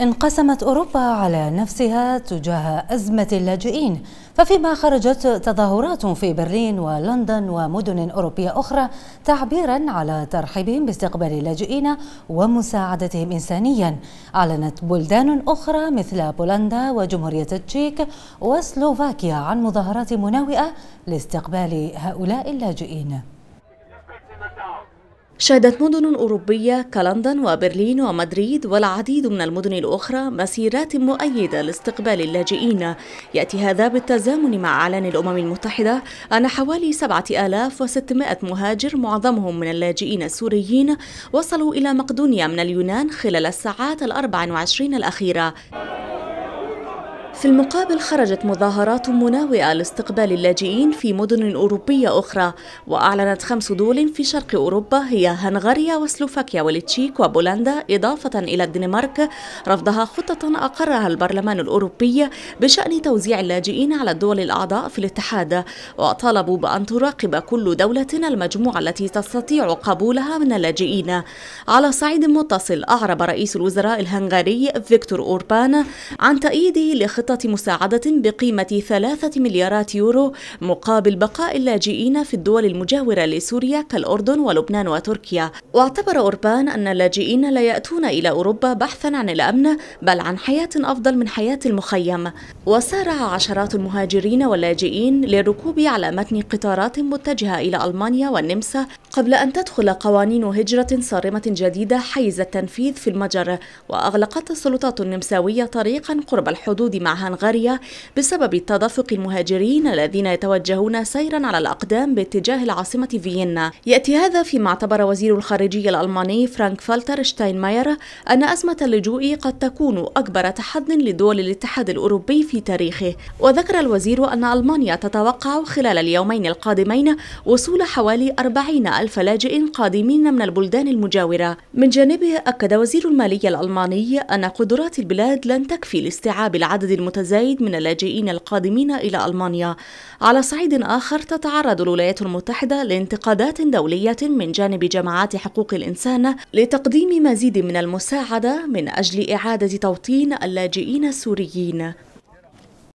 انقسمت أوروبا على نفسها تجاه أزمة اللاجئين ففيما خرجت تظاهرات في برلين ولندن ومدن أوروبية أخرى تعبيرا على ترحيبهم باستقبال اللاجئين ومساعدتهم إنسانيا أعلنت بلدان أخرى مثل بولندا وجمهورية التشيك وسلوفاكيا عن مظاهرات مناوئة لاستقبال هؤلاء اللاجئين شهدت مدن أوروبية كلندن وبرلين ومدريد والعديد من المدن الأخرى مسيرات مؤيدة لاستقبال اللاجئين يأتي هذا بالتزامن مع إعلان الأمم المتحدة أن حوالي 7600 مهاجر معظمهم من اللاجئين السوريين وصلوا إلى مقدونيا من اليونان خلال الساعات ال 24 الأخيرة في المقابل خرجت مظاهرات مناوئة لاستقبال اللاجئين في مدن أوروبية أخرى وأعلنت خمس دول في شرق أوروبا هي هنغاريا وسلوفاكيا والتشيك وبولندا إضافة إلى الدنمارك رفضها خطة أقرها البرلمان الأوروبي بشأن توزيع اللاجئين على الدول الأعضاء في الاتحاد وطالبوا بأن تراقب كل دولة المجموعة التي تستطيع قبولها من اللاجئين على صعيد متصل أعرب رئيس الوزراء الهنغاري فيكتور أوربان عن تأييده لخطة خطة مساعدة بقيمة ثلاثة مليارات يورو مقابل بقاء اللاجئين في الدول المجاورة لسوريا كالأردن ولبنان وتركيا واعتبر أوربان أن اللاجئين لا يأتون إلى أوروبا بحثا عن الأمن بل عن حياة أفضل من حياة المخيم وسارع عشرات المهاجرين واللاجئين للركوب على متن قطارات متجهة إلى ألمانيا والنمسا قبل أن تدخل قوانين هجرة صارمة جديدة حيز التنفيذ في المجر وأغلقت السلطات النمساوية طريقا قرب الحدود مع هنغاريا بسبب تدفق المهاجرين الذين يتوجهون سيرا على الأقدام باتجاه العاصمة فيينا يأتي هذا فيما اعتبر وزير الخارجية الألماني فرانك فالتر شتاينماير أن أزمة اللجوء قد تكون أكبر تحد لدول الاتحاد الأوروبي في تاريخه وذكر الوزير أن ألمانيا تتوقع خلال اليومين القادمين وصول حوالي 40 ألف لاجئ قادمين من البلدان المجاورة من جانبه أكد وزير المالية الألماني أن قدرات البلاد لن تكفي لاستيعاب العدد المتزايد من اللاجئين القادمين إلى ألمانيا على صعيد آخر تتعرض الولايات المتحدة لانتقادات دولية من جانب جماعات حقوق الإنسان لتقديم مزيد من المساعدة من أجل إعادة توطين اللاجئين السوريين